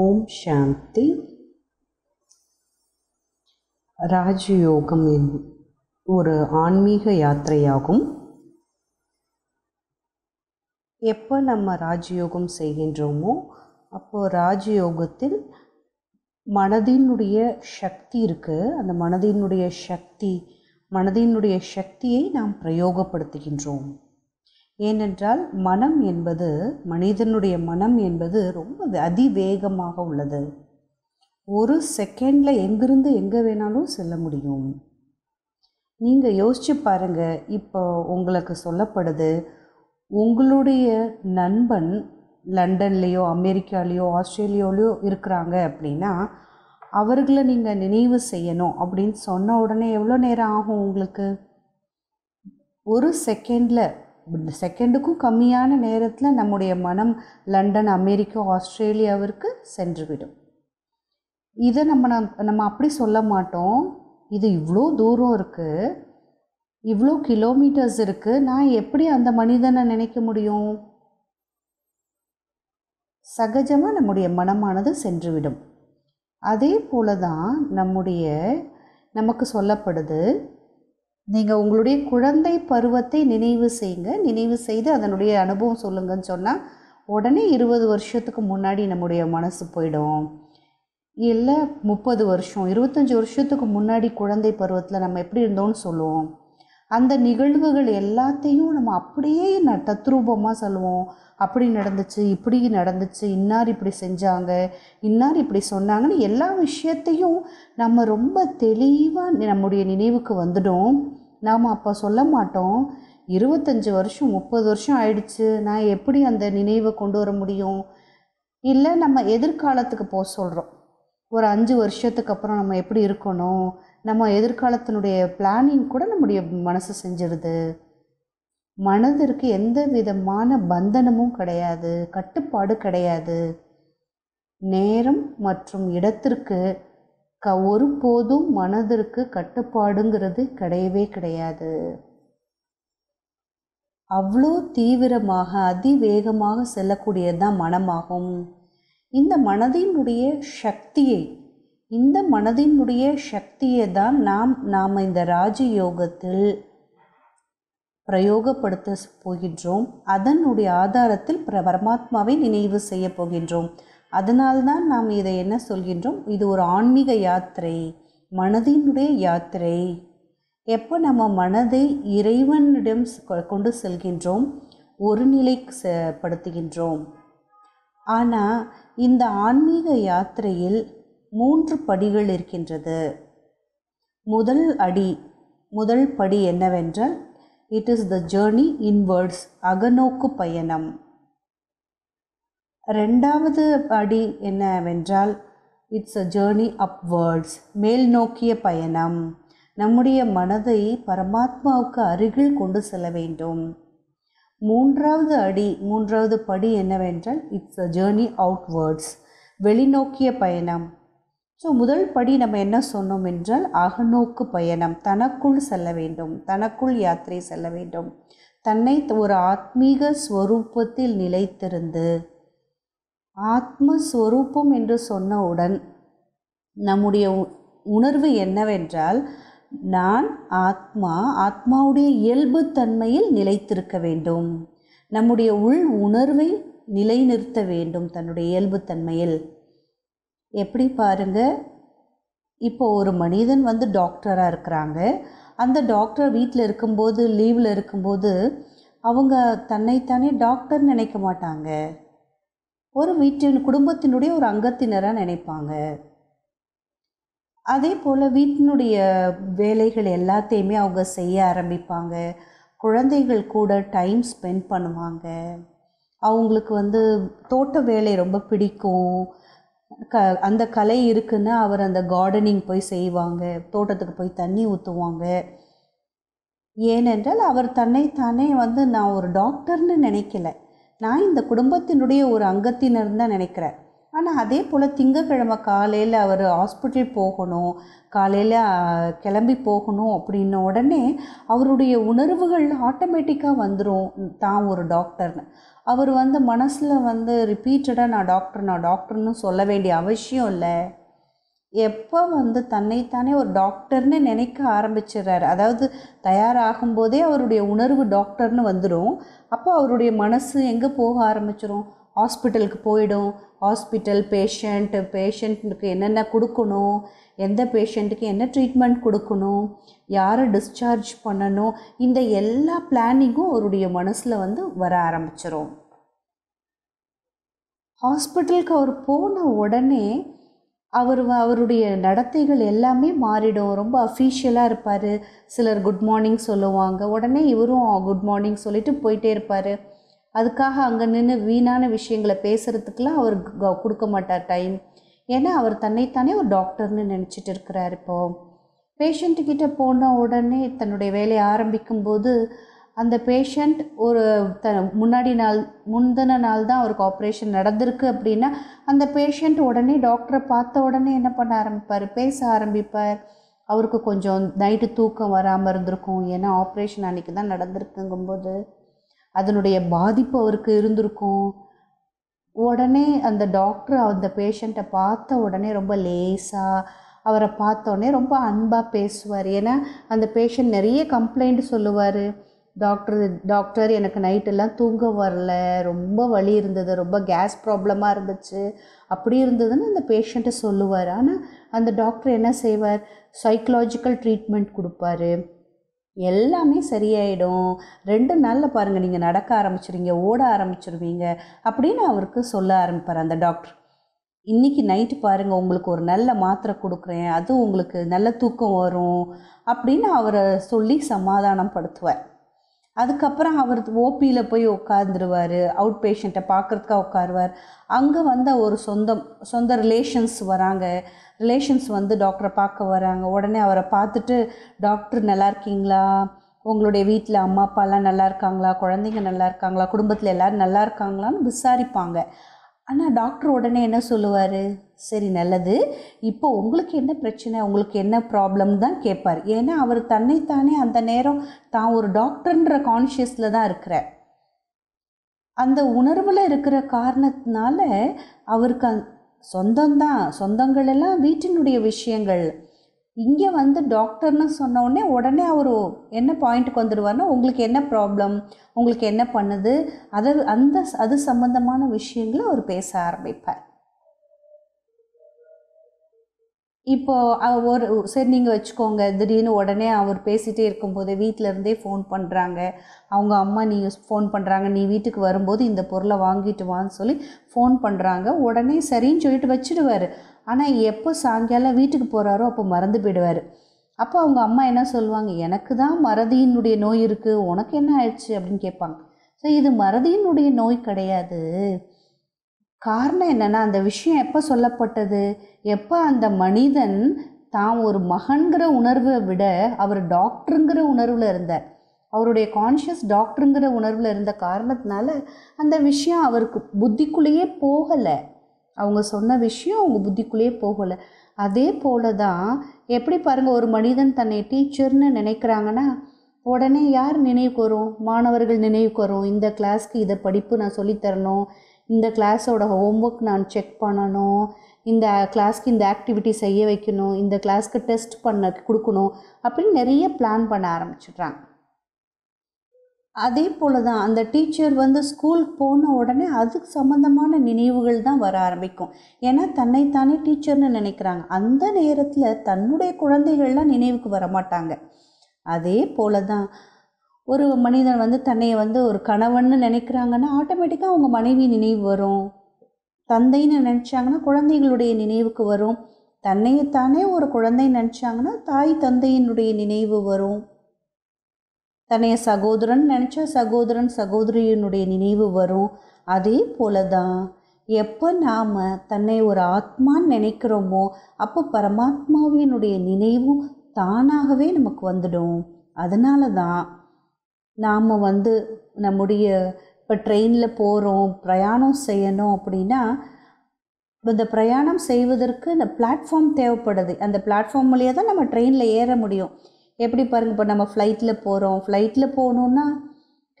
ஓம் சாந்தி ராஜயோகம் ஒரு ஆன்மீக யாத்திரையாகும் எப்போ நம்ம ராஜயோகம் செய்கின்றோமோ அப்போ ராஜயோகத்தில் மனதினுடைய சக்தி இருக்குது அந்த மனதினுடைய சக்தி மனதினுடைய சக்தியை நாம் பிரயோகப்படுத்துகின்றோம் ஏனென்றால் மனம் என்பது மனிதனுடைய மனம் என்பது ரொம்ப அதிவேகமாக உள்ளது ஒரு செகண்டில் எங்கிருந்து எங்கே வேணாலும் செல்ல முடியும் நீங்கள் யோசித்து பாருங்கள் இப்போ உங்களுக்கு சொல்லப்படுது உங்களுடைய நண்பன் லண்டன்லேயோ அமெரிக்காலேயோ ஆஸ்திரேலியாவிலையோ இருக்கிறாங்க அப்படின்னா அவர்களை நீங்கள் நினைவு செய்யணும் அப்படின்னு சொன்ன உடனே எவ்வளோ நேரம் ஆகும் உங்களுக்கு ஒரு செகண்டில் செகண்டுக்கும் கம்மியான நேரத்தில் நம்முடைய மனம் லண்டன் அமெரிக்கா ஆஸ்திரேலியாவிற்கு சென்றுவிடும் இதை நம்ம நம்ம அப்படி சொல்ல மாட்டோம் இது இவ்வளோ தூரம் இருக்குது இவ்வளோ கிலோமீட்டர்ஸ் இருக்குது நான் எப்படி அந்த மனிதனை நினைக்க முடியும் சகஜமாக நம்முடைய மனமானது சென்றுவிடும் அதே போல தான் நம்முடைய நமக்கு சொல்லப்படுது நீங்கள் உங்களுடைய குழந்தை பருவத்தை நினைவு செய்யுங்க நினைவு செய்து அதனுடைய அனுபவம் சொல்லுங்கன்னு சொன்னால் உடனே இருபது வருஷத்துக்கு முன்னாடி நம்முடைய மனசு போயிடும் இல்லை முப்பது வருஷம் இருபத்தஞ்சி வருஷத்துக்கு முன்னாடி குழந்தை பருவத்தில் நம்ம எப்படி இருந்தோம்னு சொல்லுவோம் அந்த நிகழ்வுகள் எல்லாத்தையும் நம்ம அப்படியே ந தத்ரூபமாக சொல்லுவோம் அப்படி நடந்துச்சு இப்படி நடந்துச்சு இன்னார் இப்படி செஞ்சாங்க இன்னார் இப்படி சொன்னாங்கன்னு எல்லா விஷயத்தையும் நம்ம ரொம்ப தெளிவாக நம்முடைய நினைவுக்கு வந்துடும் நாம் அப்போ சொல்ல மாட்டோம் இருபத்தஞ்சி வருஷம் முப்பது வருஷம் ஆயிடுச்சு நான் எப்படி அந்த நினைவை கொண்டு வர முடியும் இல்லை நம்ம எதிர்காலத்துக்கு போக சொல்கிறோம் ஒரு அஞ்சு வருஷத்துக்கு அப்புறம் நம்ம எப்படி இருக்கணும் நம்ம எதிர்காலத்தினுடைய பிளானிங் கூட நம்முடைய மனசு செஞ்சிடுது மனதிற்கு எந்த விதமான பந்தனமும் கிடையாது கட்டுப்பாடு கிடையாது நேரம் மற்றும் இடத்திற்கு க ஒருபோதும் மனதிற்கு கட்டுப்பாடுங்கிறது கிடையவே கிடையாது அவ்வளோ தீவிரமாக அதிவேகமாக செல்லக்கூடியது தான் மனமாகும் இந்த மனதினுடைய சக்தியை இந்த மனதினுடைய சக்தியை தான் நாம் நாம் இந்த ராஜயோகத்தில் பிரயோகப்படுத்த போகின்றோம் அதனுடைய ஆதாரத்தில் பரமாத்மாவை நினைவு செய்ய போகின்றோம் அதனால்தான் நாம் இதை என்ன சொல்கின்றோம் இது ஒரு ஆன்மீக யாத்திரை மனதினுடைய யாத்திரை எப்போ நம்ம மனதை இறைவனிடம் கொண்டு செல்கின்றோம் ஒரு நிலை படுத்துகின்றோம் ஆனால் இந்த ஆன்மீக யாத்திரையில் மூன்று படிகள் இருக்கின்றது முதல் அடி முதல் படி என்னவென்றால் it is the journey inwards அகநோக்கு பயணம் ரெண்டாவது அடி என்னவென்றால் இட்ஸ் அ ஜேர்னி அப்வேர்ட்ஸ் மேல் நோக்கிய பயணம் நம்முடைய மனதை பரமாத்மாவுக்கு அருகில் கொண்டு செல்ல வேண்டும் மூன்றாவது அடி மூன்றாவது படி என்னவென்றால் இட்ஸ் அ ஜேர்னி அவுட்வேர்ட்ஸ் வெளிநோக்கிய பயணம் ஸோ முதல் படி நம்ம என்ன சொன்னோம் என்றால் அகநோக்கு பயணம் தனக்குள் செல்ல வேண்டும் தனக்குள் யாத்திரை செல்ல வேண்டும் தன்னை ஒரு ஆத்மீக ஸ்வரூபத்தில் நிலைத்திருந்து ஆத்மஸ்வரூபம் என்று சொன்னவுடன் நம்முடைய உணர்வு என்னவென்றால் நான் ஆத்மா ஆத்மாவுடைய இயல்பு தன்மையில் நிலைத்திருக்க வேண்டும் நம்முடைய உள் உணர்வை நிலைநிறுத்த வேண்டும் தன்னுடைய இயல்பு தன்மையில் எப்படி பாருங்கள் இப்போ ஒரு மனிதன் வந்து டாக்டராக இருக்கிறாங்க அந்த டாக்டர் வீட்டில் இருக்கும்போது லீவில் இருக்கும்போது அவங்க தன்னைத்தானே டாக்டர் நினைக்க மாட்டாங்க ஒரு வீட்டின் குடும்பத்தினுடைய ஒரு அங்கத்தினராக நினைப்பாங்க அதே போல் வீட்டினுடைய வேலைகள் எல்லாத்தையுமே அவங்க செய்ய ஆரம்பிப்பாங்க குழந்தைகள் கூட டைம் ஸ்பெண்ட் பண்ணுவாங்க அவங்களுக்கு வந்து தோட்ட வேலை ரொம்ப பிடிக்கும் க அந்த கலை இருக்குன்னா அவர் அந்த கார்டனிங் போய் செய்வாங்க தோட்டத்துக்கு போய் தண்ணி ஊற்றுவாங்க ஏனென்றால் அவர் தன்னை தானே வந்து நான் ஒரு டாக்டர்னு நினைக்கல நான் இந்த குடும்பத்தினுடைய ஒரு அங்கத்தினர் தான் நினைக்கிறேன் ஆனால் அதே போல் திங்கக்கிழமை காலையில் அவர் ஹாஸ்பிட்டல் போகணும் காலையில் கிளம்பி போகணும் அப்படின்ன உடனே அவருடைய உணர்வுகள் ஆட்டோமேட்டிக்காக வந்துடும் தான் ஒரு டாக்டர்னு அவர் வந்து மனசில் வந்து ரிப்பீட்டடாக நான் டாக்டர் நான் டாக்டர்னு சொல்ல வேண்டிய அவசியம் இல்லை எப்போ வந்து தன்னைத்தானே ஒரு டாக்டர்னு நினைக்க ஆரம்பிச்சிடுறாரு அதாவது தயாராகும்போதே அவருடைய உணர்வு டாக்டர்னு வந்துடும் அப்போ அவருடைய மனசு எங்கே போக ஆரம்பிச்சிடும் ஹாஸ்பிட்டலுக்கு போயிடும் ஹாஸ்பிட்டல் பேஷண்ட்டு பேஷண்ட்டுக்கு என்னென்ன கொடுக்கணும் எந்த பேஷண்ட்டுக்கு என்ன ட்ரீட்மெண்ட் கொடுக்கணும் யாரை டிஸ்சார்ஜ் பண்ணணும் இந்த எல்லா பிளானிங்கும் அவருடைய மனசில் வந்து வர ஆரம்பிச்சிடும் ஹாஸ்பிட்டலுக்கு அவர் போன உடனே அவர் அவருடைய நடத்தைகள் எல்லாமே மாறிடும் ரொம்ப அஃபீஷியலாக இருப்பார் சிலர் குட் மார்னிங் சொல்லுவாங்க உடனே இவரும் குட் மார்னிங் சொல்லிவிட்டு போயிட்டே இருப்பார் அதுக்காக அங்கே நின்று வீணான விஷயங்களை பேசுகிறதுக்கெலாம் அவர் கொடுக்க மாட்டார் டைம் ஏன்னா அவர் தன்னைத்தானே ஒரு டாக்டர்னு நினச்சிட்டு இருக்கிறார் இப்போது பேஷண்ட்டுக்கிட்ட போன உடனே தன்னுடைய வேலையை ஆரம்பிக்கும்போது அந்த பேஷண்ட் ஒரு த முன்னாடி நாள் முந்தின நாள் தான் அவருக்கு ஆப்ரேஷன் நடந்திருக்கு அப்படின்னா அந்த பேஷண்ட் உடனே டாக்டரை பார்த்த உடனே என்ன பண்ண ஆரம்பிப்பார் பேச ஆரம்பிப்பார் அவருக்கு கொஞ்சம் நைட்டு தூக்கம் வராமல் இருந்திருக்கும் ஏன்னா ஆப்ரேஷன் அன்றைக்கி தான் நடந்திருக்குங்கும்போது அதனுடைய பாதிப்பு அவருக்கு இருந்திருக்கும் உடனே அந்த டாக்டர் அந்த பேஷண்ட்டை பார்த்த உடனே ரொம்ப லேசாக அவரை பார்த்தோடனே ரொம்ப அன்பாக பேசுவார் ஏன்னா அந்த பேஷண்ட் நிறைய கம்ப்ளைண்ட் சொல்லுவார் டாக்டர் டாக்டர் எனக்கு நைட்டெல்லாம் தூங்க வரல ரொம்ப வலி இருந்தது ரொம்ப கேஸ் ப்ராப்ளமாக இருந்துச்சு அப்படி இருந்ததுன்னு அந்த பேஷண்ட்டை சொல்லுவார் ஆனால் அந்த டாக்டர் என்ன செய்வார் சைக்கலாஜிக்கல் ட்ரீட்மெண்ட் கொடுப்பாரு எல்லாமே சரியாயிடும் ரெண்டு நாளில் பாருங்கள் நீங்கள் நடக்க ஆரம்பிச்சுருவீங்க ஓட ஆரம்பிச்சுருவீங்க அப்படின்னு அவருக்கு சொல்ல ஆரம்பிப்பார் அந்த டாக்டர் இன்றைக்கி நைட்டு பாருங்கள் உங்களுக்கு ஒரு நல்ல மாத்திரை கொடுக்குறேன் அதுவும் உங்களுக்கு நல்ல தூக்கம் வரும் அப்படின்னு அவரை சொல்லி சமாதானம் அதுக்கப்புறம் அவர் ஓபியில் போய் உட்காந்துருவார் அவுட் பேஷண்ட்டை பார்க்குறதுக்காக உட்காருவார் அங்கே வந்த ஒரு சொந்தம் சொந்த ரிலேஷன்ஸ் வராங்க ரிலேஷன்ஸ் வந்து டாக்டரை பார்க்க வராங்க உடனே அவரை பார்த்துட்டு டாக்டர் நல்லா இருக்கீங்களா உங்களுடைய வீட்டில் அம்மா அப்பாலாம் நல்லா இருக்காங்களா குழந்தைங்க நல்லா இருக்காங்களா குடும்பத்தில் எல்லோரும் நல்லா இருக்காங்களான்னு விசாரிப்பாங்க ஆனால் டாக்டர் உடனே என்ன சொல்லுவார் சரி நல்லது இப்போ உங்களுக்கு என்ன பிரச்சனை உங்களுக்கு என்ன ப்ராப்ளம் தான் கேட்பார் ஏன்னா அவர் தன்னைத்தானே அந்த நேரம் தான் ஒரு டாக்டர்ன்ற கான்ஷியஸில் தான் இருக்கிறார் அந்த உணர்வில் இருக்கிற காரணத்தினால அவருக்கு அந் சொந்தம்தான் சொந்தங்கள் எல்லாம் வீட்டினுடைய விஷயங்கள் இங்கே வந்து டாக்டர்னு சொன்னோடனே உடனே அவர் என்ன பாயிண்ட்டுக்கு வந்துடுவார்னா உங்களுக்கு என்ன ப்ராப்ளம் உங்களுக்கு என்ன பண்ணுது அதை அந்த அது சம்மந்தமான விஷயங்களை அவர் பேச ஆரம்பிப்பார் இப்போது ஒரு சரி நீங்கள் வச்சுக்கோங்க திடீர்னு உடனே அவர் பேசிகிட்டே இருக்கும்போது வீட்டிலருந்தே ஃபோன் பண்ணுறாங்க அவங்க அம்மா நீ ஃபோன் பண்ணுறாங்க நீ வீட்டுக்கு வரும்போது இந்த பொருளை வாங்கிட்டு வான்னு சொல்லி ஃபோன் பண்ணுறாங்க உடனே சரின்னு சொல்லிட்டு வச்சுடுவார் ஆனால் எப்போ சாயங்காலம் வீட்டுக்கு போகிறாரோ அப்போ மறந்து போயிடுவார் அப்போ அவங்க அம்மா என்ன சொல்லுவாங்க எனக்கு தான் மறதியினுடைய நோய் இருக்குது உனக்கு என்ன ஆயிடுச்சு அப்படின்னு கேட்பாங்க ஸோ இது மறதியினுடைய நோய் கிடையாது காரணம் என்னென்னா அந்த விஷயம் எப்போ சொல்லப்பட்டது எப்போ அந்த மனிதன் தான் ஒரு மகன்கிற உணர்வை விட அவர் டாக்டருங்கிற உணர்வில் இருந்தார் அவருடைய கான்ஷியஸ் டாக்டருங்கிற உணர்வில் இருந்த காரணத்தினால அந்த விஷயம் அவருக்கு புத்திக்குள்ளேயே போகலை அவங்க சொன்ன விஷயம் அவங்க புத்திக்குள்ளேயே போகலை அதே போல தான் எப்படி பாருங்கள் ஒரு மனிதன் தன்னை டீச்சர்னு நினைக்கிறாங்கன்னா உடனே யார் நினைவுக்கு வரும் மாணவர்கள் நினைவுக்கு வரும் இந்த கிளாஸ்க்கு இதை படிப்பு நான் சொல்லித்தரணும் இந்த கிளாஸோட ஹோம்ஒர்க் நான் செக் பண்ணணும் இந்த கிளாஸ்க்கு இந்த ஆக்டிவிட்டி செய்ய வைக்கணும் இந்த கிளாஸ்க்கு டெஸ்ட் பண்ண கொடுக்கணும் அப்படின்னு நிறைய பிளான் பண்ண ஆரம்பிச்சிடுறாங்க அதே போல் தான் அந்த டீச்சர் வந்து ஸ்கூலுக்கு போன உடனே அதுக்கு சம்மந்தமான நினைவுகள் தான் வர ஆரம்பிக்கும் ஏன்னா தன்னைத்தானே டீச்சர்னு நினைக்கிறாங்க அந்த நேரத்தில் தன்னுடைய குழந்தைகள்லாம் நினைவுக்கு வர மாட்டாங்க அதே போல் தான் ஒரு மனிதன் வந்து தன்னையை வந்து ஒரு கணவன்னு நினைக்கிறாங்கன்னா ஆட்டோமேட்டிக்காக அவங்க மனைவி நினைவு வரும் தந்தைன்னு நினச்சாங்கன்னா குழந்தைகளுடைய நினைவுக்கு வரும் தன்னையைத்தானே ஒரு குழந்தை நினச்சாங்கன்னா தாய் தந்தையினுடைய நினைவு வரும் தன்னைய சகோதரன் நினச்சா சகோதரன் சகோதரியினுடைய நினைவு வரும் அதே போல தான் எப்போ நாம் தன்னை ஒரு ஆத்மான்னு நினைக்கிறோமோ அப்போ பரமாத்மாவினுடைய நினைவும் தானாகவே நமக்கு வந்துடும் அதனால தான் நாம் வந்து நம்முடைய இப்போ ட்ரெயினில் போகிறோம் பிரயாணம் செய்யணும் அப்படின்னா இந்த பிரயாணம் செய்வதற்கு இந்த பிளாட்ஃபார்ம் தேவைப்படுது அந்த பிளாட்ஃபார்ம் வழியாக தான் நம்ம ட்ரெயினில் ஏற முடியும் எப்படி பாருங்கள் இப்போ நம்ம ஃப்ளைட்டில் போகிறோம் ஃப்ளைட்டில் போகணுன்னா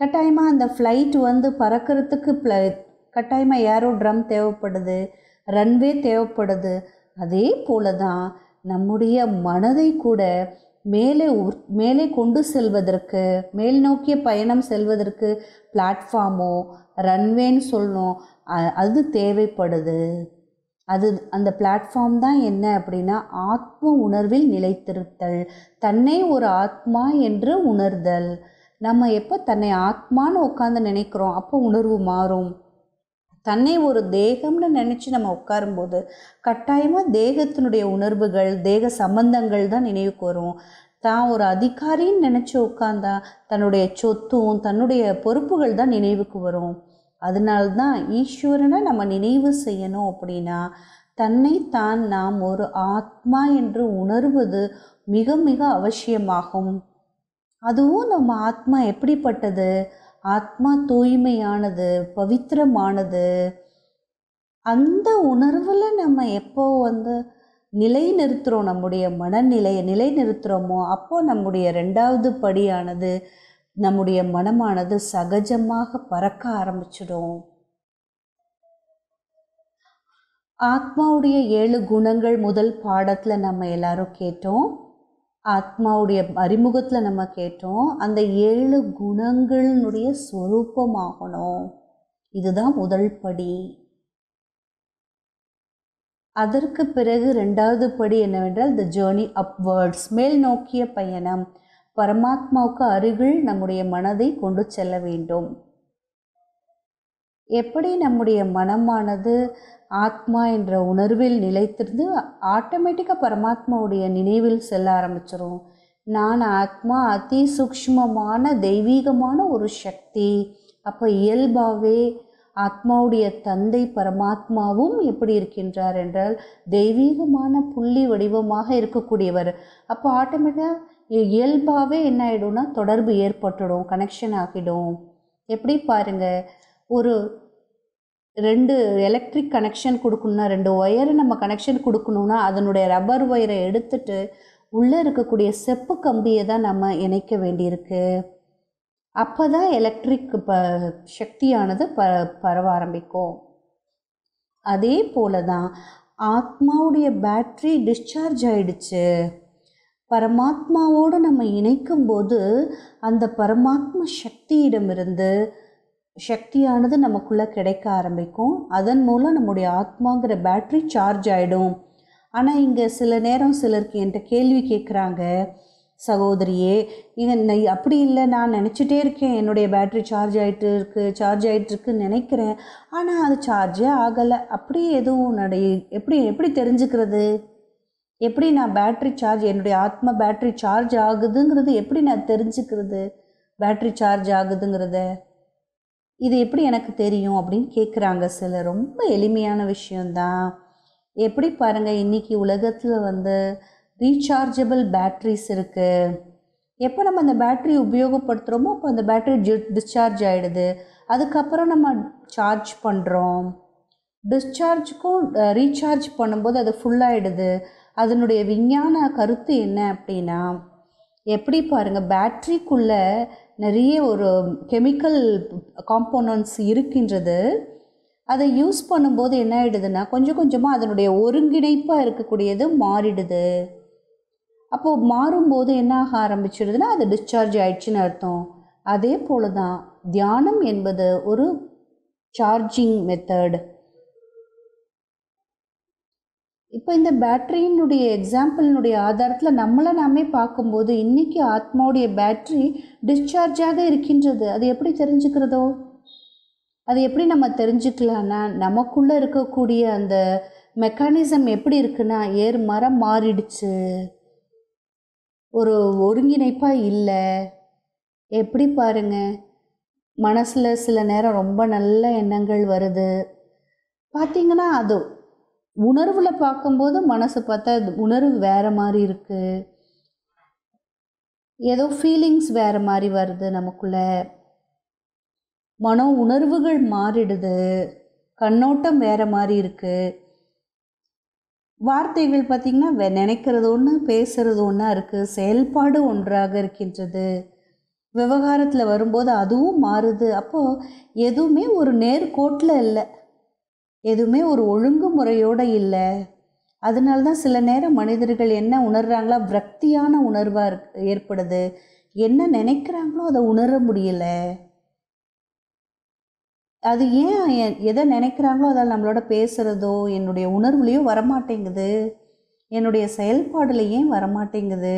கட்டாயமாக அந்த ஃப்ளைட் வந்து பறக்கிறதுக்கு ப்ள கட்டாயமாக ஏரோ ட்ரம் தேவைப்படுது ரன்வே தேவைப்படுது அதே போல தான் நம்முடைய மனதை கூட மேலே மேலே கொண்டு செல்வதற்கு மேல் நோக்கிய பயணம் செல்வதற்கு பிளாட்ஃபார்மோ ரன்வேன்னு சொல்லணும் அது தேவைப்படுது அது அந்த பிளாட்ஃபார்ம் தான் என்ன அப்படின்னா ஆத்ம உணர்வில் நிலைத்திருத்தல் தன்னை ஒரு ஆத்மா என்று உணர்தல் நம்ம எப்போ தன்னை ஆத்மான்னு உட்காந்து நினைக்கிறோம் அப்போ உணர்வு மாறும் தன்னை ஒரு தேகம்னு நினச்சி நம்ம உட்காரும்போது கட்டாயமாக தேகத்தினுடைய உணர்வுகள் தேக சம்பந்தங்கள் தான் நினைவுக்கு வரும் தான் ஒரு அதிகாரின்னு நினச்சி உட்காந்தா தன்னுடைய சொத்தும் தன்னுடைய பொறுப்புகள் தான் நினைவுக்கு வரும் அதனால்தான் ஈஸ்வரனை நம்ம நினைவு செய்யணும் அப்படின்னா தன்னைத்தான் நாம் ஒரு ஆத்மா என்று உணர்வது மிக மிக அவசியமாகும் அதுவும் நம்ம ஆத்மா எப்படிப்பட்டது ஆத்மா தூய்மையானது பவித்திரமானது அந்த உணர்வில் நம்ம எப்போ வந்து நிலை நிறுத்துகிறோம் நம்முடைய மனநிலையை நிலை நிறுத்துகிறோமோ அப்போது நம்முடைய ரெண்டாவது படியானது நம்முடைய மனமானது சகஜமாக பறக்க ஆரம்பிச்சிடும் ஆத்மாவுடைய ஏழு குணங்கள் முதல் பாடத்தில் நம்ம எல்லாரும் கேட்டோம் ஆத்மாவுடைய அறிமுகத்தில் நம்ம கேட்டோம் அந்த ஏழு குணங்களினுடைய ஸ்வரூபமாகணும் இதுதான் முதல் படி அதற்கு பிறகு ரெண்டாவது படி என்னவென்றால் த ஜேர்னி அப்வேர்ட்ஸ் மேல் நோக்கிய பயணம் பரமாத்மாவுக்கு அருகில் நம்முடைய மனதை கொண்டு செல்ல வேண்டும் எப்படி நம்முடைய மனமானது ஆத்மா என்ற உணர்வில் நிலைத்திருந்து ஆட்டோமேட்டிக்காக பரமாத்மாவுடைய நினைவில் செல்ல ஆரம்பிச்சிடும் நான் ஆத்மா அதி சூக்ஷ்மமான தெய்வீகமான ஒரு சக்தி அப்போ இயல்பாகவே ஆத்மாவுடைய தந்தை பரமாத்மாவும் எப்படி இருக்கின்றார் என்றால் தெய்வீகமான புள்ளி வடிவமாக இருக்கக்கூடியவர் அப்போ ஆட்டோமேட்டிக்காக இயல்பாகவே என்ன ஆகிடும்னா தொடர்பு ஏற்பட்டுடும் கனெக்ஷன் ஆகிடும் எப்படி பாருங்கள் ஒரு ரெண்டு எலக்ட்ரிக் கனெக்ஷன் கொடுக்கணும்னா ரெண்டு ஒயரை நம்ம கனெக்ஷன் கொடுக்கணுன்னா அதனுடைய ரப்பர் ஒயரை எடுத்துட்டு உள்ளே இருக்கக்கூடிய செப்பு கம்பியை தான் நம்ம இணைக்க வேண்டியிருக்கு அப்போ தான் எலக்ட்ரிக் ப சக்தியானது ப பரவ ஆரம்பிக்கும் அதே போல தான் ஆத்மாவுடைய பேட்ரி டிஸ்சார்ஜ் ஆயிடுச்சு பரமாத்மாவோடு நம்ம இணைக்கும்போது அந்த பரமாத்ம சக்தியிடமிருந்து சக்தியானது நமக்குள்ளே கிடைக்க ஆரம்பிக்கும் அதன் மூலம் நம்முடைய ஆத்மாங்கிற பேட்ரி சார்ஜ் ஆகிடும் ஆனால் இங்கே சில நேரம் சிலருக்கு என்கிட்ட கேள்வி கேட்குறாங்க சகோதரியே இங்கே அப்படி இல்லை நான் நினச்சிட்டே இருக்கேன் என்னுடைய பேட்ரி சார்ஜ் ஆகிட்டு இருக்குது சார்ஜ் ஆகிட்டு இருக்குன்னு நினைக்கிறேன் ஆனால் அது சார்ஜே ஆகலை அப்படியே எதுவும் நடை எப்படி எப்படி தெரிஞ்சுக்கிறது எப்படி நான் பேட்ரி சார்ஜ் என்னுடைய ஆத்மா பேட்ரி சார்ஜ் ஆகுதுங்கிறது எப்படி நான் தெரிஞ்சுக்கிறது பேட்ரி சார்ஜ் ஆகுதுங்கிறத இது எப்படி எனக்கு தெரியும் அப்படின்னு கேட்குறாங்க சில ரொம்ப எளிமையான விஷயந்தான் எப்படி பாருங்கள் இன்றைக்கி உலகத்தில் வந்து ரீசார்ஜபிள் பேட்ரிஸ் இருக்குது எப்போ நம்ம அந்த பேட்ரி உபயோகப்படுத்துகிறோமோ அப்போ அந்த பேட்ரி டிஸ்சார்ஜ் ஆகிடுது அதுக்கப்புறம் நம்ம சார்ஜ் பண்ணுறோம் டிஸ்சார்ஜுக்கும் ரீசார்ஜ் பண்ணும்போது அது ஃபுல்லாகிடுது அதனுடைய விஞ்ஞான கருத்து என்ன அப்படின்னா எப்படி பாருங்கள் பேட்ரிக்குள்ளே நிறைய ஒரு கெமிக்கல் காம்போனன்ட்ஸ் இருக்கின்றது அதை யூஸ் பண்ணும்போது என்ன ஆகிடுதுன்னா கொஞ்சம் கொஞ்சமாக அதனுடைய ஒருங்கிணைப்பாக இருக்கக்கூடியது மாறிடுது அப்போது மாறும்போது என்ன ஆக ஆரம்பிச்சிடுதுன்னா அது டிஸ்சார்ஜ் ஆயிடுச்சுன்னு அர்த்தம் அதே போல் தான் தியானம் என்பது ஒரு சார்ஜிங் மெத்தட் இப்போ இந்த பேட்ரியினுடைய எக்ஸாம்பிளினுடைய ஆதாரத்தில் நம்மளை நாமே பார்க்கும்போது இன்றைக்கி ஆத்மாவுடைய பேட்ரி டிஸ்சார்ஜாக இருக்கின்றது அது எப்படி தெரிஞ்சுக்கிறதோ அது எப்படி நம்ம தெரிஞ்சுக்கலான்னா நமக்குள்ளே இருக்கக்கூடிய அந்த மெக்கானிசம் எப்படி இருக்குன்னா ஏர் மரம் மாறிடுச்சு ஒரு ஒருங்கிணைப்பாக இல்லை எப்படி பாருங்கள் மனசில் சில நேரம் ரொம்ப நல்ல எண்ணங்கள் வருது பார்த்திங்கன்னா அது உணர்வில் பார்க்கும்போது மனசு பார்த்தா உணர்வு வேறு மாதிரி இருக்குது ஏதோ ஃபீலிங்ஸ் வேறு மாதிரி வருது நமக்குள்ளே மனோ உணர்வுகள் மாறிடுது கண்ணோட்டம் வேறு மாதிரி இருக்குது வார்த்தைகள் பார்த்திங்கன்னா நினைக்கிறது ஒன்று பேசுகிறது ஒன்றா இருக்குது செயல்பாடு ஒன்றாக இருக்கின்றது விவகாரத்தில் வரும்போது அதுவும் மாறுது அப்போது எதுவுமே ஒரு நேர்கோட்டில் இல்லை எதுவுமே ஒரு ஒழுங்கு முறையோடு இல்லை அதனால்தான் சில நேரம் மனிதர்கள் என்ன உணர்கிறாங்களோ விரக்தியான உணர்வாக ஏற்படுது என்ன நினைக்கிறாங்களோ அதை உணர முடியல அது ஏன் எதை நினைக்கிறாங்களோ அதை நம்மளோட பேசுகிறதோ என்னுடைய உணர்வுலேயோ வரமாட்டேங்குது என்னுடைய செயல்பாடில் ஏன் வரமாட்டேங்குது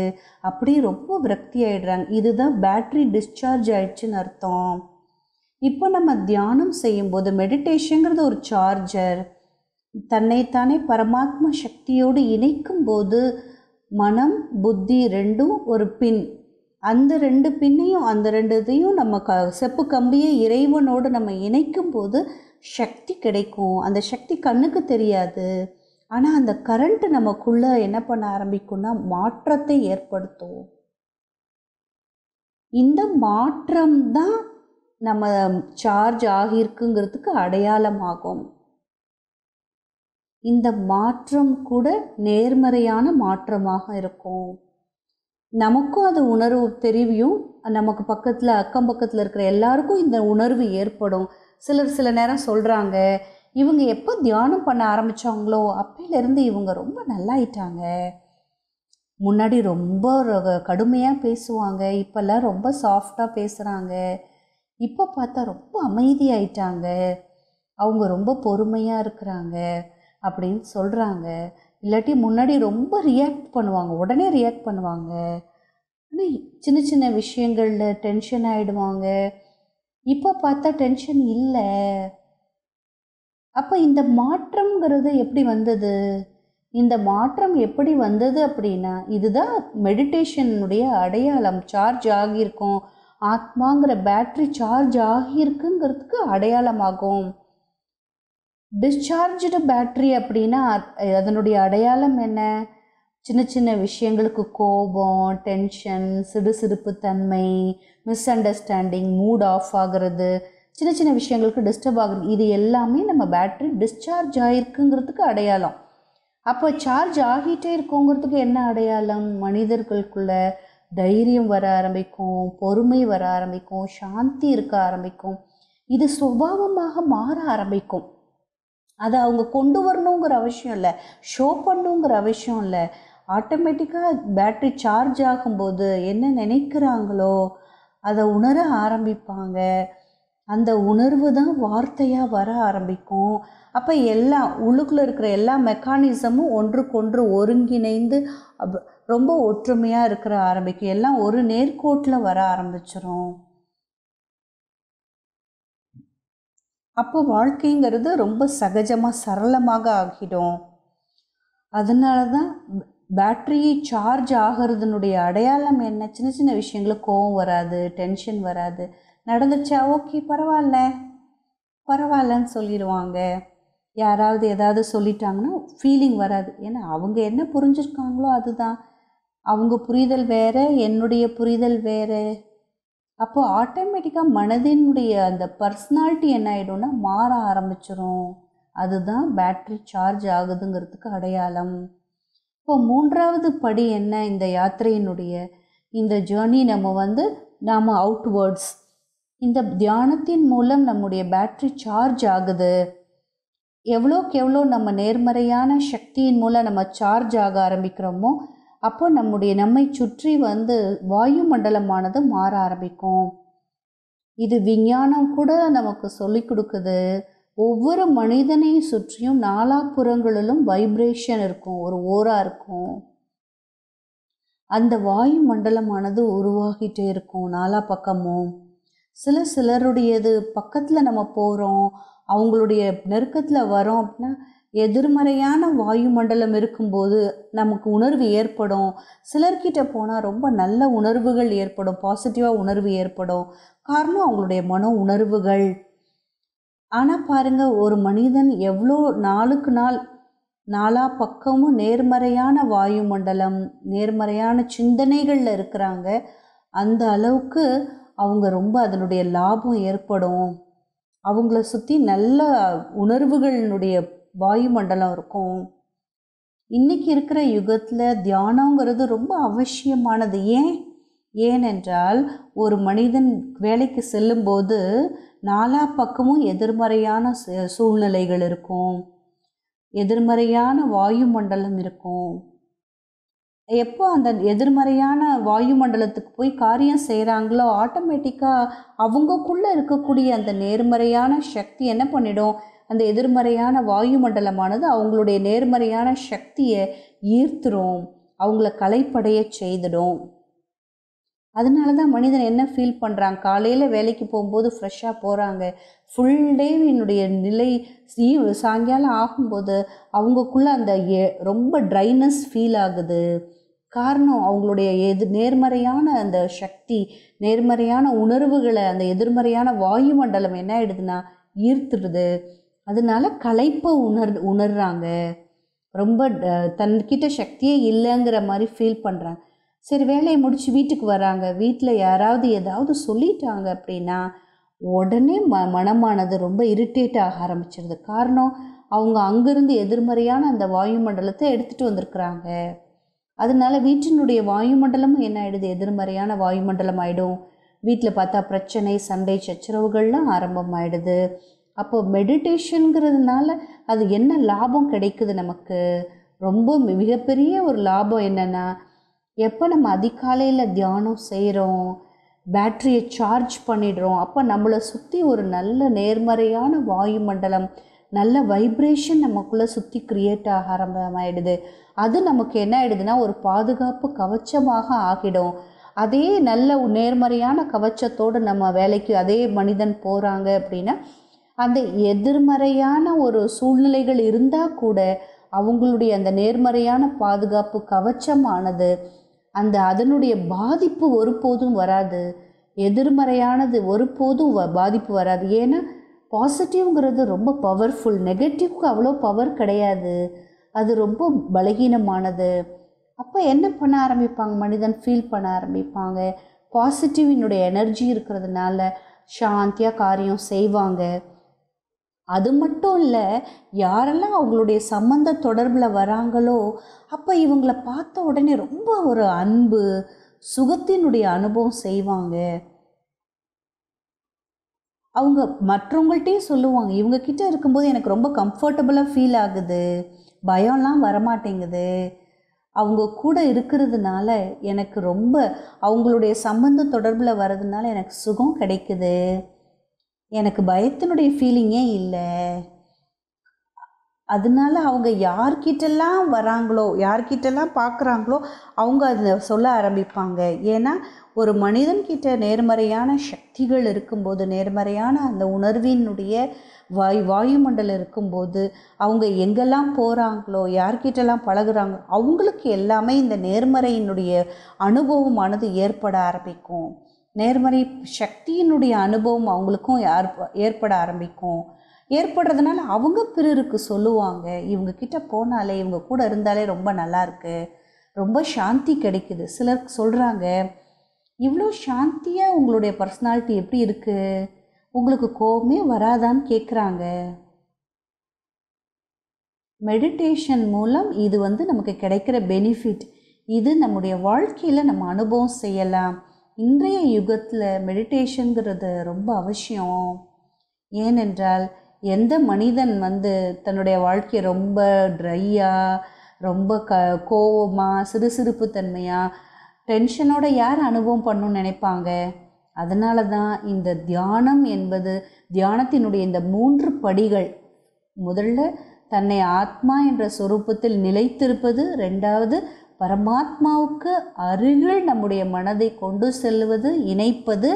அப்படி ரொம்ப விரக்தி ஆகிடுறாங்க இதுதான் பேட்ரி டிஸ்சார்ஜ் ஆயிடுச்சுன்னு அர்த்தம் இப்போ நம்ம தியானம் செய்யும்போது மெடிடேஷனுங்கிறது ஒரு சார்ஜர் தன்னைத்தானே பரமாத்மா சக்தியோடு இணைக்கும் போது மனம் புத்தி ரெண்டும் ஒரு பின் அந்த ரெண்டு பின்னையும் அந்த ரெண்டு இதையும் நம்ம க செப்பு கம்பியை இறைவனோடு நம்ம இணைக்கும் போது சக்தி கிடைக்கும் அந்த சக்தி கண்ணுக்கு தெரியாது ஆனால் அந்த கரண்ட்டு நமக்குள்ளே என்ன பண்ண ஆரம்பிக்கும்னா மாற்றத்தை ஏற்படுத்தும் இந்த மாற்றம் தான் நம்ம சார்ஜ் ஆகியிருக்குங்கிறதுக்கு அடையாளமாகும் இந்த மாற்றம் கூட நேர்மறையான மாற்றமாக இருக்கும் நமக்கும் அது உணர்வு தெரிவியும் நமக்கு பக்கத்தில் அக்கம் பக்கத்தில் இருக்கிற எல்லாருக்கும் இந்த உணர்வு ஏற்படும் சிலர் சில நேரம் சொல்கிறாங்க இவங்க எப்போ தியானம் பண்ண ஆரம்பித்தாங்களோ அப்பிலேருந்து இவங்க ரொம்ப நல்லாயிட்டாங்க முன்னாடி ரொம்ப கடுமையாக பேசுவாங்க இப்போல்லாம் ரொம்ப சாஃப்டாக பேசுகிறாங்க இப்போ பார்த்தா ரொம்ப அமைதியாயிட்டாங்க அவங்க ரொம்ப பொறுமையாக இருக்கிறாங்க அப்படின்னு சொல்கிறாங்க இல்லாட்டி முன்னாடி ரொம்ப ரியாக்ட் பண்ணுவாங்க உடனே ரியாக்ட் பண்ணுவாங்க ஆனால் சின்ன சின்ன விஷயங்களில் டென்ஷன் ஆகிடுவாங்க இப்போ பார்த்தா டென்ஷன் இல்லை அப்போ இந்த மாற்றம்ங்கிறது எப்படி வந்தது இந்த மாற்றம் எப்படி வந்தது அப்படின்னா இதுதான் மெடிடேஷனுடைய அடையாளம் சார்ஜ் ஆகியிருக்கோம் ஆத்மாங்கிற பேட்ரி சார்ஜ் ஆகியிருக்குங்கிறதுக்கு அடையாளமாகும் டிஸ்சார்ஜு பேட்ரி அப்படின்னா அதனுடைய அடையாளம் என்ன சின்ன சின்ன விஷயங்களுக்கு கோபம் டென்ஷன் சிடு தன்மை மிஸ் அண்டர்ஸ்டாண்டிங் மூட் ஆஃப் ஆகிறது சின்ன சின்ன விஷயங்களுக்கு டிஸ்டர்ப் ஆகுறது இது எல்லாமே நம்ம பேட்ரி டிஸ்சார்ஜ் ஆகிருக்குங்கிறதுக்கு அடையாளம் அப்போ சார்ஜ் ஆகிட்டே இருக்கோங்கிறதுக்கு என்ன அடையாளம் மனிதர்களுக்குள்ள தைரியம் வர ஆரம்பிக்கும் பொறுமை வர ஆரம்பிக்கும் சாந்தி இருக்க ஆரம்பிக்கும் இது சுபாவமாக மாற ஆரம்பிக்கும் அதை அவங்க கொண்டு வரணுங்கிற அவசியம் இல்லை ஷோ பண்ணணுங்கிற அவசியம் இல்லை ஆட்டோமேட்டிக்காக பேட்ரி சார்ஜ் ஆகும்போது என்ன நினைக்கிறாங்களோ அதை உணர ஆரம்பிப்பாங்க அந்த உணர்வு தான் வார்த்தையாக வர ஆரம்பிக்கும் அப்போ எல்லாம் உள்ளுக்குள்ளே இருக்கிற எல்லா மெக்கானிசமும் ஒன்றுக்கொன்று ஒருங்கிணைந்து அப் ரொம்ப ஒற்றுமையாக இருக்கிற ஆரம்பிக்கும் எல்லாம் ஒரு நேர்கோட்டில் வர ஆரம்பிச்சிரும் அப்போ வாழ்க்கைங்கிறது ரொம்ப சகஜமாக சரளமாக ஆகிடும் அதனால தான் பேட்ரி சார்ஜ் ஆகிறதுனுடைய அடையாளம் என்ன சின்ன சின்ன விஷயங்களுக்கு கோவம் வராது டென்ஷன் வராது நடந்துச்சா ஓகே பரவாயில்ல பரவாயில்லன்னு சொல்லிடுவாங்க யாராவது ஏதாவது சொல்லிட்டாங்கன்னா ஃபீலிங் வராது ஏன்னா அவங்க என்ன புரிஞ்சுருக்காங்களோ அதுதான் அவங்க புரிதல் வேறு என்னுடைய புரிதல் வேறு அப்போது ஆட்டோமேட்டிக்காக மனதினுடைய அந்த பர்சனாலிட்டி என்ன ஆகிடும்னா மாற ஆரம்பிச்சிடும் அதுதான் பேட்ரி சார்ஜ் ஆகுதுங்கிறதுக்கு அடையாளம் இப்போ மூன்றாவது படி என்ன இந்த யாத்திரையினுடைய இந்த ஜேர்னி நம்ம வந்து நாம் அவுட்வேர்ட்ஸ் இந்த தியானத்தின் மூலம் நம்முடைய பேட்ரி சார்ஜ் ஆகுது எவ்வளோக்கு எவ்வளோ நம்ம நேர்மறையான சக்தியின் மூலம் நம்ம சார்ஜ் ஆக ஆரம்பிக்கிறோமோ அப்போ நம்முடைய நம்மை சுற்றி வந்து வாயு மண்டலமானது மாற ஆரம்பிக்கும் இது விஞ்ஞானம் கூட நமக்கு சொல்லி கொடுக்குது ஒவ்வொரு மனிதனையும் சுற்றியும் நாலாப்புறங்களிலும் வைப்ரேஷன் இருக்கும் ஒரு ஓரா இருக்கும் அந்த வாயு மண்டலமானது உருவாகிட்டே இருக்கும் நாலா பக்கமும் சில சிலருடையது பக்கத்தில் நம்ம போகிறோம் அவங்களுடைய நெருக்கத்தில் வரோம் அப்படின்னா எதிர்மறையான வாயுமண்டலம் இருக்கும்போது நமக்கு உணர்வு ஏற்படும் சிலர்கிட்ட போனால் ரொம்ப நல்ல உணர்வுகள் ஏற்படும் பாசிட்டிவாக உணர்வு ஏற்படும் காரணம் அவங்களுடைய மன உணர்வுகள் ஆனால் பாருங்கள் ஒரு மனிதன் எவ்வளோ நாளுக்கு நாள் நாலா பக்கமும் நேர்மறையான வாயுமண்டலம் நேர்மறையான சிந்தனைகளில் இருக்கிறாங்க அந்த அளவுக்கு அவங்க ரொம்ப அதனுடைய லாபம் ஏற்படும் அவங்கள சுற்றி நல்ல உணர்வுகளினுடைய வாயுமண்டலம் இருக்கும் இன்றைக்கி இருக்கிற யுகத்தில் தியானங்கிறது ரொம்ப அவசியமானது ஏன் ஏனென்றால் ஒரு மனிதன் வேலைக்கு செல்லும்போது நாலா பக்கமும் எதிர்மறையான சூழ்நிலைகள் இருக்கும் எதிர்மறையான வாயுமண்டலம் இருக்கும் எப்போ அந்த எதிர்மறையான வாயுமண்டலத்துக்கு போய் காரியம் செய்கிறாங்களோ ஆட்டோமேட்டிக்காக அவங்கக்குள்ளே இருக்கக்கூடிய அந்த நேர்மறையான சக்தி என்ன பண்ணிடும் அந்த எதிர்மறையான வாயு மண்டலமானது அவங்களுடைய நேர்மறையான சக்தியை ஈர்த்துரும் அவங்கள கலைப்படைய செய்திடும் அதனால தான் மனிதன் என்ன ஃபீல் பண்ணுறான் காலையில் வேலைக்கு போகும்போது ஃப்ரெஷ்ஷாக போகிறாங்க ஃபுல் டே என்னுடைய நிலை சாயங்காலம் ஆகும்போது அவங்கக்குள்ளே அந்த ரொம்ப ட்ரைனஸ் ஃபீல் ஆகுது காரணம் அவங்களுடைய எது நேர்மறையான அந்த சக்தி நேர்மறையான உணர்வுகளை அந்த எதிர்மறையான வாயு மண்டலம் என்ன ஆயிடுதுன்னா ஈர்த்துடுது அதனால களைப்பை உணர் உணர்றாங்க ரொம்ப தன்கிட்ட சக்தியே இல்லைங்கிற மாதிரி ஃபீல் பண்ணுறாங்க சரி வேலையை முடித்து வீட்டுக்கு வராங்க வீட்டில் யாராவது ஏதாவது சொல்லிட்டாங்க அப்படின்னா உடனே ம மனமானது ரொம்ப இரிட்டேட் ஆக ஆரம்பிச்சிருது காரணம் அவங்க அங்கேருந்து எதிர்மறையான அந்த வாயுமண்டலத்தை எடுத்துகிட்டு வந்திருக்கிறாங்க அதனால வீட்டினுடைய வாயுமண்டலமும் என்ன ஆகிடுது எதிர்மறையான வாயுமண்டலம் ஆகிடும் வீட்டில் பார்த்தா பிரச்சனை சண்டை சச்சரவுகள்லாம் ஆரம்பமாயிடுது அப்போது மெடிடேஷனுங்கிறதுனால அது என்ன லாபம் கிடைக்குது நமக்கு ரொம்ப மிகப்பெரிய ஒரு லாபம் என்னென்னா எப்போ நம்ம அதிகாலையில் தியானம் செய்கிறோம் பேட்ரியை சார்ஜ் பண்ணிடுறோம் அப்போ நம்மளை சுற்றி ஒரு நல்ல நேர்மறையான வாயுமண்டலம் நல்ல வைப்ரேஷன் நமக்குள்ளே சுற்றி க்ரியேட் ஆக ஆரம்பமாயிடுது அது நமக்கு என்ன ஆகிடுதுன்னா ஒரு பாதுகாப்பு கவச்சமாக ஆகிடும் அதே நல்ல நேர்மறையான கவச்சத்தோடு நம்ம வேலைக்கு அதே மனிதன் போகிறாங்க அப்படின்னா அந்த எதிர்மறையான ஒரு சூழ்நிலைகள் இருந்தால் கூட அவங்களுடைய அந்த நேர்மறையான பாதுகாப்பு கவச்சமானது அந்த அதனுடைய பாதிப்பு ஒருபோதும் வராது எதிர்மறையானது ஒருபோதும் பாதிப்பு வராது ஏன்னா பாசிட்டிவ்ங்கிறது ரொம்ப பவர்ஃபுல் நெகட்டிவ்க்கு அவ்வளோ பவர் கிடையாது அது ரொம்ப பலகீனமானது அப்போ என்ன பண்ண ஆரம்பிப்பாங்க மனிதன் ஃபீல் பண்ண ஆரம்பிப்பாங்க பாசிட்டிவினுடைய எனர்ஜி இருக்கிறதுனால சாந்தியாக காரியம் செய்வாங்க அது மட்டும் இல்லை யாரெல்லாம் அவங்களுடைய சம்மந்த தொடர்பில் வராங்களோ அப்போ இவங்களை பார்த்த உடனே ரொம்ப ஒரு அன்பு சுகத்தினுடைய அனுபவம் செய்வாங்க அவங்க மற்றவங்கள்ட்டையும் சொல்லுவாங்க இவங்கக்கிட்ட இருக்கும்போது எனக்கு ரொம்ப கம்ஃபர்டபுளாக ஃபீல் ஆகுது பயம்லாம் வரமாட்டேங்குது அவங்க கூட இருக்கிறதுனால எனக்கு ரொம்ப அவங்களுடைய சம்பந்த தொடர்பில் வர்றதுனால எனக்கு சுகம் கிடைக்குது எனக்கு பயத்தினுடைய ஃபீலிங்கே இல்லை அதனால அவங்க யார்கிட்டெல்லாம் வராங்களோ யார்கிட்டெல்லாம் பார்க்குறாங்களோ அவங்க அதை சொல்ல ஆரம்பிப்பாங்க ஏன்னா ஒரு மனிதன்கிட்ட நேர்மறையான சக்திகள் இருக்கும்போது நேர்மறையான அந்த உணர்வினுடைய வாய் வாயுமண்டலம் இருக்கும்போது அவங்க எங்கெல்லாம் போகிறாங்களோ யார்கிட்டெல்லாம் பழகுறாங்களோ அவங்களுக்கு எல்லாமே இந்த நேர்மறையினுடைய அனுபவமானது ஏற்பட ஆரம்பிக்கும் நேர்மறை சக்தியினுடைய அனுபவம் அவங்களுக்கும் யார் ஏற்பட ஆரம்பிக்கும் ஏற்படுறதுனால அவங்க பிறருக்கு சொல்லுவாங்க இவங்க கிட்ட போனாலே இவங்க கூட இருந்தாலே ரொம்ப நல்லாயிருக்கு ரொம்ப சாந்தி கிடைக்குது சிலர் சொல்கிறாங்க இவ்வளோ சாந்தியாக உங்களுடைய பர்சனாலிட்டி எப்படி இருக்குது உங்களுக்கு கோபமே வராதான்னு கேட்குறாங்க மெடிடேஷன் மூலம் இது வந்து நமக்கு கிடைக்கிற பெனிஃபிட் இது நம்முடைய வாழ்க்கையில் நம்ம அனுபவம் செய்யலாம் இன்றைய யுகத்தில் மெடிடேஷனுங்கிறது ரொம்ப அவசியம் ஏனென்றால் எந்த மனிதன் வந்து தன்னுடைய வாழ்க்கையை ரொம்ப ட்ரையாக ரொம்ப க கோவமாக சிறுசிறுப்பு தன்மையாக டென்ஷனோட யார் அனுபவம் பண்ணணும்னு நினைப்பாங்க அதனால தான் இந்த தியானம் என்பது தியானத்தினுடைய இந்த மூன்று படிகள் முதல்ல தன்னை ஆத்மா என்ற சொரூபத்தில் நிலைத்திருப்பது ரெண்டாவது பரமாத்மாவுக்கு அருகில் நம்முடைய மனதை கொண்டு செல்வது இணைப்பது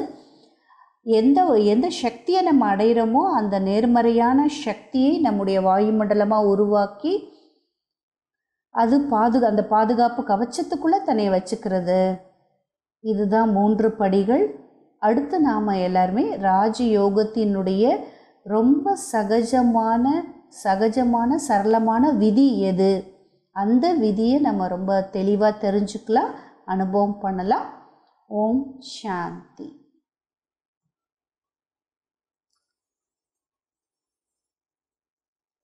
எந்த எந்த சக்தியை நம்ம அடைகிறோமோ அந்த நேர்மறையான சக்தியை நம்முடைய வாயுமண்டலமாக உருவாக்கி அது பாதுகா அந்த பாதுகாப்பு கவச்சத்துக்குள்ளே தன்னை வச்சுக்கிறது இதுதான் மூன்று படிகள் அடுத்து நாம் எல்லாருமே ராஜயோகத்தினுடைய ரொம்ப சகஜமான சகஜமான சரளமான விதி எது அந்த விதியை நம்ம ரொம்ப தெளிவாக தெரிஞ்சுக்கலாம் அனுபவம் பண்ணலாம் ஓம் சாந்தி